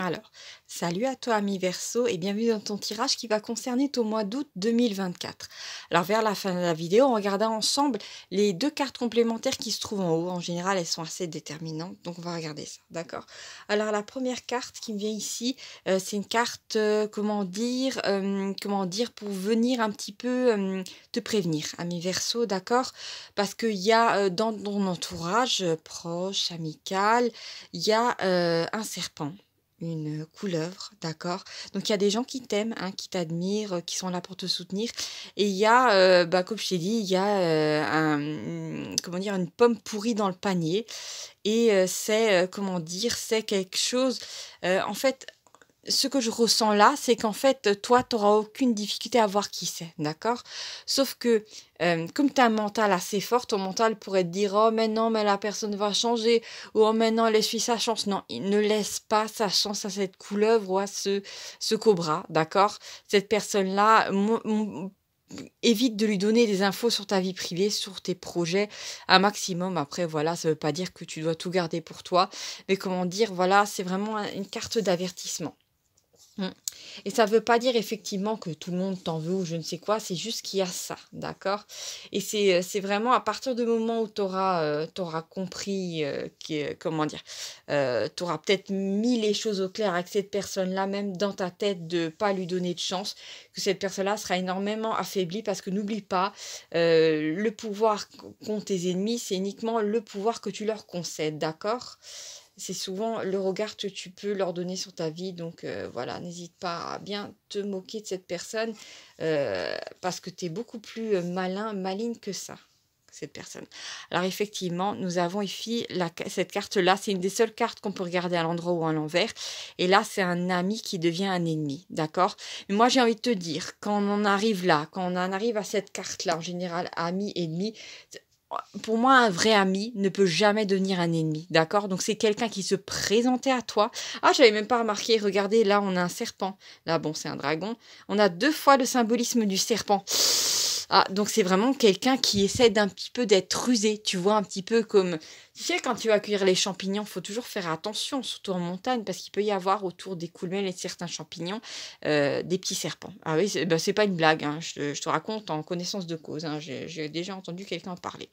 Alors, salut à toi ami Verso et bienvenue dans ton tirage qui va concerner ton mois d'août 2024. Alors vers la fin de la vidéo, on regardera ensemble les deux cartes complémentaires qui se trouvent en haut. En général, elles sont assez déterminantes, donc on va regarder ça, d'accord Alors la première carte qui me vient ici, euh, c'est une carte, euh, comment dire, euh, comment dire, pour venir un petit peu te prévenir, ami Verso, d'accord Parce qu'il y a dans ton entourage proche, amical, il y a un serpent une couleuvre, d'accord Donc il y a des gens qui t'aiment, hein, qui t'admirent, qui sont là pour te soutenir. Et il y a, euh, bah, comme je t'ai dit, il y a euh, un, comment dire, une pomme pourrie dans le panier. Et euh, c'est, comment dire, c'est quelque chose... en fait, ce que je ressens là, c'est qu'en fait, toi, tu n'auras aucune difficulté à voir qui c'est, d'accord Sauf que, euh, comme tu as un mental assez fort, ton mental pourrait te dire Oh, mais non, mais la personne va changer, ou Oh, mais non, laisse-lui sa chance. Non, il ne laisse pas sa chance à cette couleuvre ou à ce, ce cobra, d'accord Cette personne-là, évite de lui donner des infos sur ta vie privée, sur tes projets, un maximum. Après, voilà, ça ne veut pas dire que tu dois tout garder pour toi, mais comment dire, voilà, c'est vraiment une carte d'avertissement. Mm. Et ça ne veut pas dire effectivement que tout le monde t'en veut ou je ne sais quoi, c'est juste qu'il y a ça, d'accord Et euh, c'est vraiment à partir du moment où tu auras, euh, compris, euh, comment dire, tu auras peut-être mis les choses au clair avec cette personne-là, même dans ta tête, de pas lui donner de chance, que cette personne-là sera énormément affaiblie parce que n'oublie pas, le pouvoir qu'ont tes ennemis, c'est uniquement le pouvoir que tu leur concèdes, d'accord c'est souvent le regard que tu peux leur donner sur ta vie. Donc euh, voilà, n'hésite pas à bien te moquer de cette personne euh, parce que tu es beaucoup plus euh, malin, maligne que ça, cette personne. Alors effectivement, nous avons ici cette carte-là, c'est une des seules cartes qu'on peut regarder à l'endroit ou à l'envers. Et là, c'est un ami qui devient un ennemi, d'accord Moi, j'ai envie de te dire, quand on en arrive là, quand on en arrive à cette carte-là, en général, ami, ennemi, pour moi, un vrai ami ne peut jamais devenir un ennemi, d'accord Donc c'est quelqu'un qui se présentait à toi. Ah, j'avais même pas remarqué, regardez, là on a un serpent. Là, bon, c'est un dragon. On a deux fois le symbolisme du serpent. Ah, donc c'est vraiment quelqu'un qui essaie d'un petit peu d'être rusé, tu vois, un petit peu comme... Tu sais, quand tu vas cueillir les champignons, faut toujours faire attention, surtout en montagne, parce qu'il peut y avoir autour des coulmelles et de certains champignons euh, des petits serpents. Ah oui, c'est bah, pas une blague, hein. je, te raconte en connaissance de cause, hein. j'ai déjà entendu quelqu'un en parler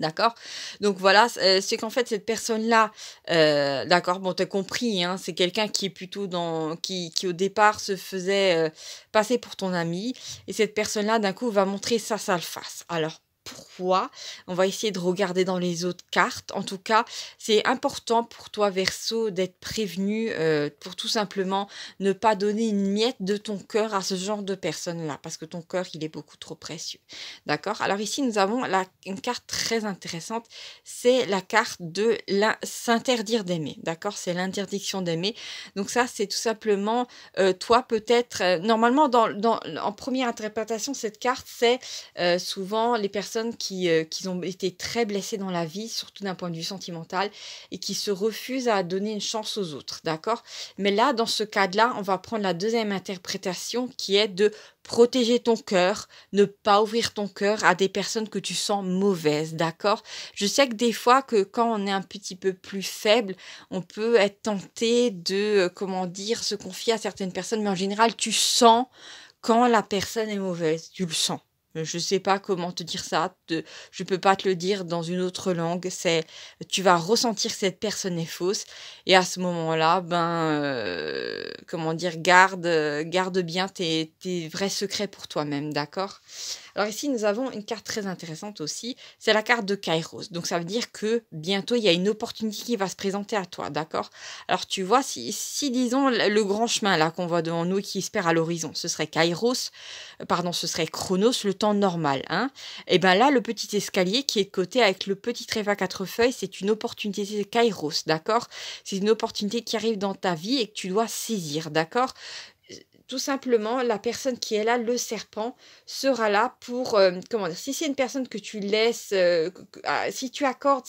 d'accord Donc voilà, euh, c'est qu'en fait cette personne-là, euh, d'accord, bon t'as compris, hein, c'est quelqu'un qui est plutôt dans, qui, qui au départ se faisait euh, passer pour ton ami, et cette personne-là d'un coup va montrer sa sale face. Alors on va essayer de regarder dans les autres cartes. En tout cas, c'est important pour toi, Verso, d'être prévenu euh, pour tout simplement ne pas donner une miette de ton cœur à ce genre de personne là parce que ton cœur, il est beaucoup trop précieux. D'accord Alors ici, nous avons la, une carte très intéressante, c'est la carte de s'interdire d'aimer. D'accord C'est l'interdiction d'aimer. Donc ça, c'est tout simplement, euh, toi peut-être, euh, normalement, en première interprétation, cette carte, c'est souvent les personnes euh, qui, ont été très blessés dans la vie, surtout d'un point de vue sentimental, et qui se refusent à donner une chance aux autres, d'accord Mais là, dans ce cas-là, on va prendre la deuxième interprétation qui est de protéger ton cœur, ne pas ouvrir ton cœur à des personnes que tu sens mauvaises, d'accord Je sais que des fois que quand on est un petit peu plus faible, on peut être tenté de, euh, comment dire, se confier à certaines personnes, mais en général, tu sens quand la personne est mauvaise, tu le sens. Euh, je sais pas comment te dire ça, te, je peux pas te le dire dans une autre langue, c'est tu vas ressentir cette personne est fausse et à ce moment-là, ben euh, comment dire, garde euh, garde bien tes, tes vrais secrets pour toi-même, d'accord alors ici, nous avons une carte très intéressante aussi, c'est la carte de Kairos. Donc ça veut dire que bientôt, il y a une opportunité qui va se présenter à toi, d'accord Alors tu vois, si, disons le grand chemin là qu'on voit devant nous et qui espère à l'horizon, ce serait Kairos, euh, pardon, ce serait Chronos, le temps normal. Hein et eh bien là, le petit escalier qui est de côté avec le petit rêve à quatre feuilles, c'est une opportunité de Kairos, d'accord C'est une opportunité qui arrive dans ta vie et que tu dois saisir, d'accord tout simplement, la personne qui est là, le serpent, sera là pour, euh, comment dire, si c'est une personne que tu laisses, euh, ah, si tu accordes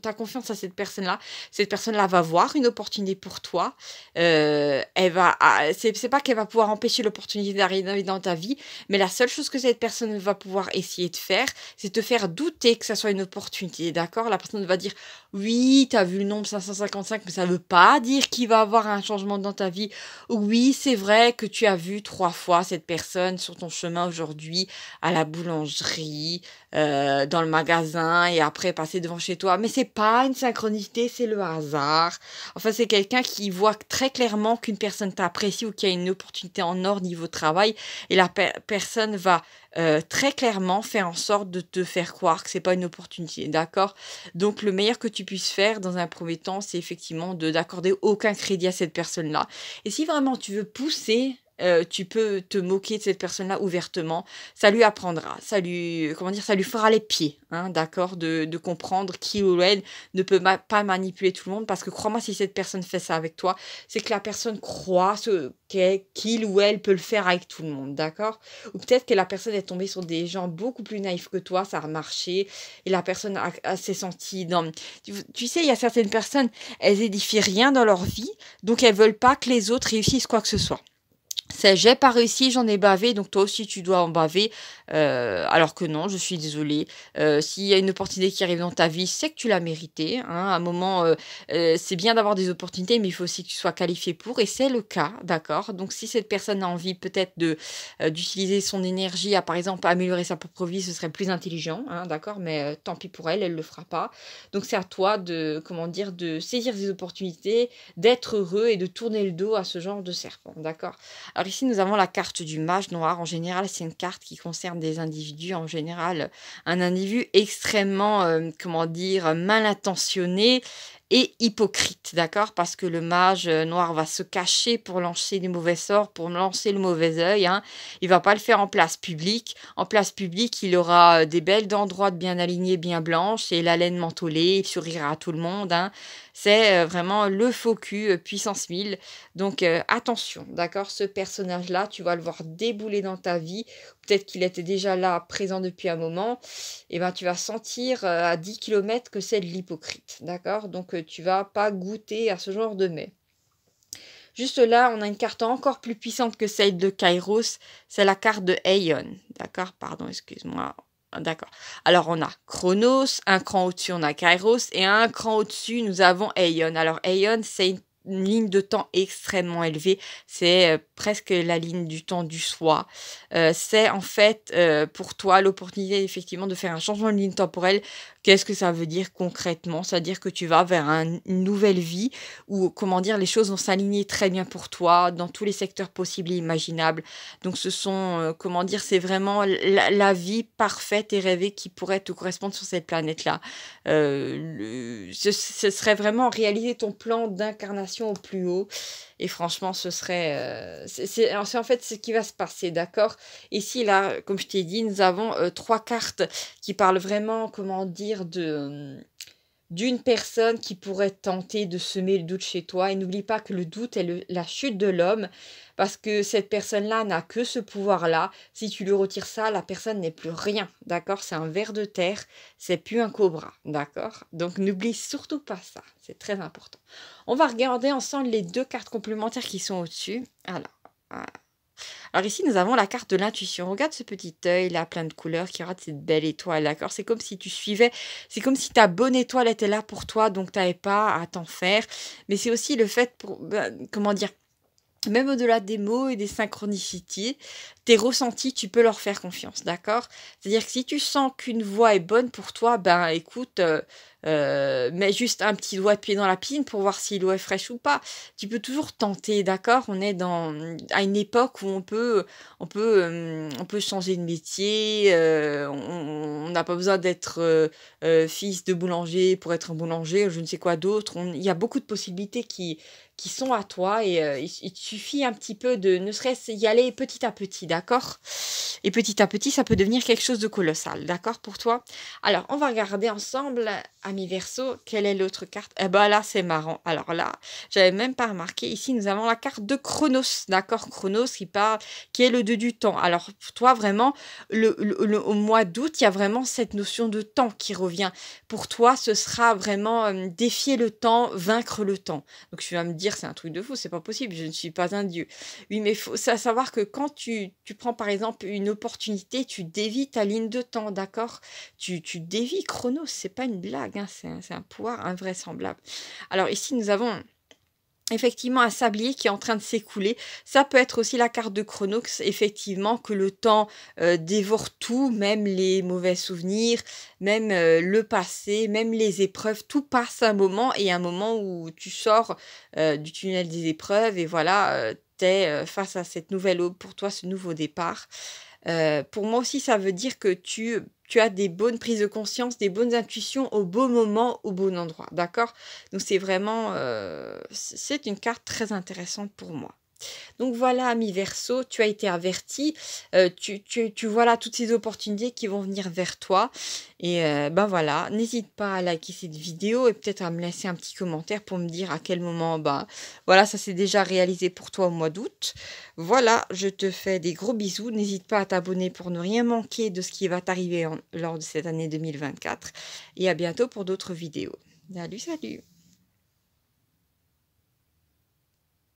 ta confiance à cette personne-là, cette personne-là va voir une opportunité pour toi. Euh, elle va, ah, c'est pas qu'elle va pouvoir empêcher l'opportunité d'arriver dans ta vie, mais la seule chose que cette personne va pouvoir essayer de faire, c'est te faire douter que ça soit une opportunité, d'accord La personne va dire, oui, tu as vu le nombre 555, mais ça veut pas dire qu'il va avoir un changement dans ta vie. Oui, c'est vrai que tu tu as vu trois fois cette personne sur ton chemin aujourd'hui à la boulangerie, euh, dans le magasin et après passer devant chez toi. Mais c'est pas une synchronicité, c'est le hasard. Enfin, c'est quelqu'un qui voit très clairement qu'une personne t'apprécie ou qu'il y a une opportunité en or niveau travail et la personne va euh, très clairement faire en sorte de te faire croire que c'est pas une opportunité, d'accord Donc le meilleur que tu puisses faire dans un premier temps, c'est effectivement de d'accorder aucun crédit à cette personne-là. Et si vraiment tu veux pousser euh, tu peux te moquer de cette personne-là ouvertement. Ça lui apprendra, ça lui, comment dire, ça lui fera les pieds, hein, d'accord, de, comprendre qu'il ou elle ne peut pas manipuler tout le monde. Parce que crois-moi, si cette personne fait ça avec toi, c'est que la personne croit qu'il ou elle peut le faire avec tout le monde, d'accord Ou peut-être que la personne est tombée sur des gens beaucoup plus naïfs que toi, ça a marché, et la personne a, s'est sentie dans... Tu, tu sais, il y a certaines personnes, elles édifient rien dans leur vie, donc elles veulent pas que les autres réussissent quoi que ce soit c'est j'ai pas réussi, j'en ai bavé, donc toi aussi tu dois en baver. Euh, alors que non, je suis désolée. Euh, s'il y a une opportunité qui arrive dans ta vie, c'est que tu l'as mérité, hein. À un moment, euh, c'est bien d'avoir des opportunités, mais il faut aussi que tu sois qualifié pour, et c'est le cas, d'accord Donc si cette personne a envie peut-être d'utiliser son énergie à, par exemple, améliorer sa propre vie, ce serait plus intelligent, hein, d'accord Mais tant pis pour elle, elle le fera pas. Donc c'est à toi de, comment dire, de saisir ces opportunités, d'être heureux et de tourner le dos à ce genre de serpent, d'accord Alors ici, nous avons la carte du mage noir. En général, c'est une carte qui concerne des individus, en général, un individu extrêmement, euh, comment dire, mal intentionné et hypocrite, d'accord Parce que le mage euh, noir va se cacher pour lancer du mauvais sort, pour lancer le mauvais œil. Hein. Il va pas le faire en place publique. En place publique, il aura euh, des belles dents droites bien alignées, bien blanches, et la laine mentolée, il sourira à tout le monde. Hein. C'est euh, vraiment le focus, euh, puissance 1000. Donc euh, attention, d'accord Ce personnage-là, tu vas le voir débouler dans ta vie. Peut-être qu'il était déjà là, présent depuis un moment. Et eh ben tu vas sentir à 10 km que c'est de l'hypocrite, d'accord Donc tu tu vas pas goûter à ce genre de mets. Juste là, on a une carte encore plus puissante que celle de Kairos, c'est la carte de Aeon. D'accord Pardon, excuse-moi, ah, d'accord. Alors on a Chronos, un cran au-dessus on a Kairos et un cran au-dessus nous avons Aeon. Alors Aeon c'est une ligne de temps extrêmement élevée. C'est euh, presque la ligne du temps du soi. Euh, c'est en fait euh, pour toi l'opportunité effectivement de faire un changement de ligne temporelle. Qu'est-ce que ça veut dire concrètement cest à dire que tu vas vers une nouvelle vie où, comment dire, les choses vont s'aligner très bien pour toi dans tous les secteurs possibles et imaginables. Donc ce sont, comment dire, c'est vraiment la, vie parfaite et rêvée qui pourrait te correspondre sur cette planète-là. ce serait vraiment réaliser ton plan d'incarnation au plus haut. Et franchement, ce serait. Euh, c'est en fait ce qui va se passer, d'accord Ici, là, comme je t'ai dit, nous avons euh, trois cartes qui parlent vraiment, comment dire, de. Hum, d'une personne qui pourrait tenter de semer le doute chez toi. Et n'oublie pas que le doute est la chute de l'homme, parce que cette personne-là n'a que ce pouvoir-là. Si tu lui retires ça, la personne n'est plus rien, d'accord C'est un ver de terre, c'est plus un cobra, d'accord Donc n'oublie surtout pas ça, c'est très important. On va regarder ensemble les deux cartes complémentaires qui sont au-dessus. Alors, voilà. Ah, alors ici, nous avons la carte de l'intuition. Regarde ce petit œil là, plein de couleurs, qui rate cette belle étoile, d'accord C'est comme si tu suivais, c'est comme si ta bonne étoile était là pour toi, donc tu n'avais pas à t'en faire. Mais c'est aussi le fait, pour, bah, comment dire même au-delà des mots et des synchronicités, tes ressentis, tu peux leur faire confiance, d'accord C'est-à-dire que si tu sens qu'une voix est bonne pour toi, ben écoute, euh, euh, mets juste un petit doigt de pied dans la pine pour voir si l'eau est fraîche ou pas. Tu peux toujours tenter, d'accord On est dans à une époque où on peut on peut euh, on peut changer de métier. Euh, on n'a pas besoin d'être fils de boulanger pour être un boulanger, je ne sais quoi d'autre. Il y a beaucoup de possibilités qui qui sont à toi et il, il, suffit un petit peu de ne serait-ce y aller petit à petit, d'accord Et petit à petit, ça peut devenir quelque chose de colossal, d'accord pour toi Alors, on va regarder ensemble Ami Verso, quelle est l'autre carte Eh ben là, c'est marrant. Alors là, j'avais même pas remarqué. Ici, nous avons la carte de Chronos, d'accord Chronos qui parle, qui est le dieu du temps. Alors, pour toi, vraiment, le, au mois d'août, il y a vraiment cette notion de temps qui revient. Pour toi, ce sera vraiment euh, défier le temps, vaincre le temps. Donc, tu vas me dire, c'est un truc de fou, c'est pas possible, je ne suis pas un dieu. Oui, mais faut savoir que quand tu, prends, par exemple, une opportunité, tu dévis ta ligne de temps, d'accord tu, tu dévis Chronos, c'est pas une blague c'est un pouvoir invraisemblable. Alors ici, nous avons effectivement un sablier qui est en train de s'écouler. Ça peut être aussi la carte de Chronox, effectivement, que le temps euh, dévore tout, même les mauvais souvenirs, même euh, le passé, même les épreuves. Tout passe un moment et un moment où tu sors euh, du tunnel des épreuves et voilà, tu es face à cette nouvelle aube pour toi, ce nouveau départ. Euh, pour moi aussi, ça veut dire que tu, as des bonnes prises de conscience, des bonnes intuitions au bon moment, au bon endroit. D'accord Donc c'est vraiment... Euh, c'est une carte très intéressante pour moi. Donc voilà, ami verso, tu as été averti, euh, tu, vois là toutes ces opportunités qui vont venir vers toi. Et euh, ben voilà, n'hésite pas à liker cette vidéo et peut-être à me laisser un petit commentaire pour me dire à quel moment, ben voilà, ça s'est déjà réalisé pour toi au mois d'août. Voilà, je te fais des gros bisous. N'hésite pas à t'abonner pour ne rien manquer de ce qui va t'arriver lors de cette année 2024. Et à bientôt pour d'autres vidéos. Salut, salut